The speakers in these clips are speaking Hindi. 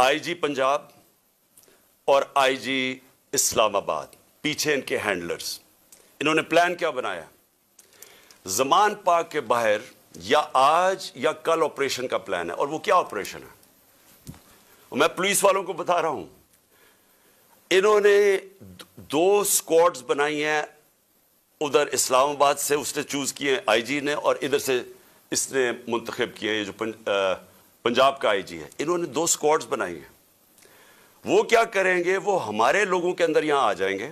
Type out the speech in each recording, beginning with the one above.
आईजी पंजाब और आईजी इस्लामाबाद पीछे इनके हैंडलर्स इन्होंने प्लान क्या बनाया जमान पाक के बाहर या आज या कल ऑपरेशन का प्लान है और वो क्या ऑपरेशन है मैं पुलिस वालों को बता रहा हूं इन्होंने दो स्क्वाड्स बनाई हैं उधर इस्लामाबाद से उसने चूज किए आईजी ने और इधर से इसने मुंतखब किए जो पंजाब का आईजी है इन्होंने दो स्क्वाड्स बनाई हैं वो क्या करेंगे वो हमारे लोगों के अंदर यहां आ जाएंगे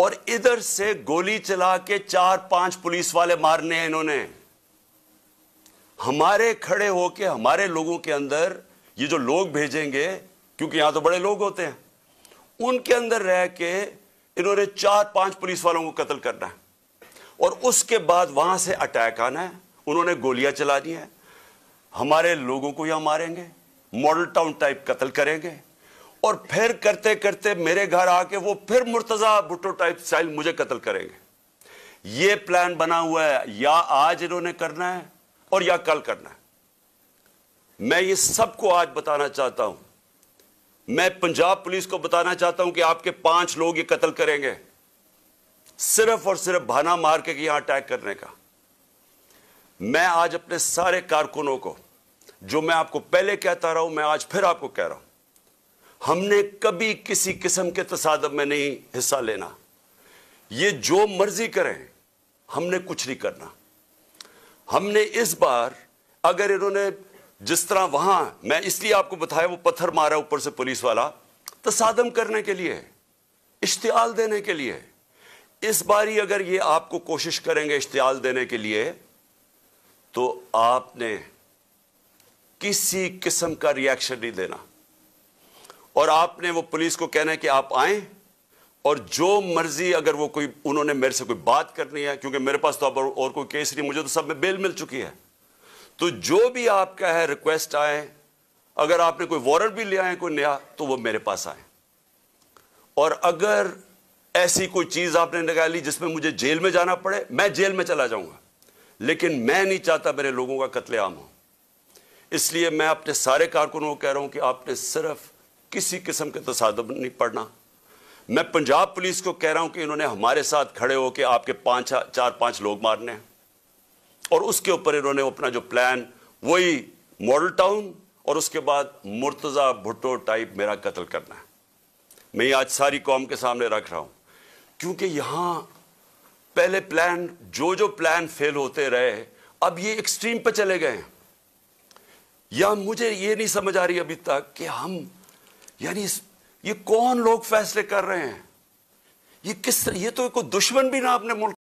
और इधर से गोली चला के चार पांच पुलिस वाले मारने हैं इन्होंने हमारे खड़े होके हमारे लोगों के अंदर ये जो लोग भेजेंगे क्योंकि यहां तो बड़े लोग होते हैं उनके अंदर रह के इन्होंने चार पांच पुलिस वालों को कत्ल करना है और उसके बाद वहां से अटैक आना है उन्होंने गोलियां चला दी है हमारे लोगों को यहां मारेंगे मॉडल टाउन टाइप कत्ल करेंगे और फिर करते करते मेरे घर आके वो फिर मुर्तजा भुट्टो टाइप स्टाइल मुझे कत्ल करेंगे ये प्लान बना हुआ है या आज इन्होंने करना है और या कल करना है मैं ये सबको आज बताना चाहता हूं मैं पंजाब पुलिस को बताना चाहता हूं कि आपके पांच लोग ये कत्ल करेंगे सिर्फ और सिर्फ भाना मार के यहां अटैक करने का मैं आज अपने सारे कारकुनों को जो मैं आपको पहले कहता रहा हूं मैं आज फिर आपको कह रहा हूं हमने कभी किसी किस्म के तसादम में नहीं हिस्सा लेना ये जो मर्जी करें हमने कुछ नहीं करना हमने इस बार अगर इन्होंने जिस तरह वहां मैं इसलिए आपको बताया वो पत्थर मारा ऊपर से पुलिस वाला तसादम करने के लिए इश्तियाल देने के लिए इस बार ही अगर ये आपको कोशिश करेंगे इश्तियाल देने के लिए तो आपने किसी किस्म का रिएक्शन नहीं देना और आपने वो पुलिस को कहना है कि आप आए और जो मर्जी अगर वो कोई उन्होंने मेरे से कोई बात करनी है क्योंकि मेरे पास तो अब और कोई केस नहीं मुझे तो सब में बेल मिल चुकी है तो जो भी आपका है रिक्वेस्ट आए अगर आपने कोई वारंट भी लिया है कोई नया तो वो मेरे पास आए और अगर ऐसी कोई चीज आपने निकाली जिसमें मुझे जेल में जाना पड़े मैं जेल में चला जाऊंगा लेकिन मैं नहीं चाहता मेरे लोगों का कत्लेआम हो इसलिए मैं अपने सारे कारकुनों को कह रहा हूं कि आपने सिर्फ किसी किस्म के तसादम नहीं पढ़ना मैं पंजाब पुलिस को कह रहा हूं कि इन्होंने हमारे साथ खड़े होकर आपके पांच चार पांच लोग मारने हैं और उसके ऊपर इन्होंने अपना जो प्लान वही मॉडल टाउन और उसके बाद मुर्तज़ा भुट्टो टाइप मेरा कत्ल करना है मैं ये आज सारी कौम के सामने रख रहा हूं क्योंकि यहां पहले प्लान जो जो प्लान फेल होते रहे अब ये एक्सट्रीम पे चले गए या मुझे ये नहीं समझ आ रही अभी तक कि हम यानी ये कौन लोग फैसले कर रहे हैं ये किस ये तो कोई दुश्मन भी ना अपने मुल्क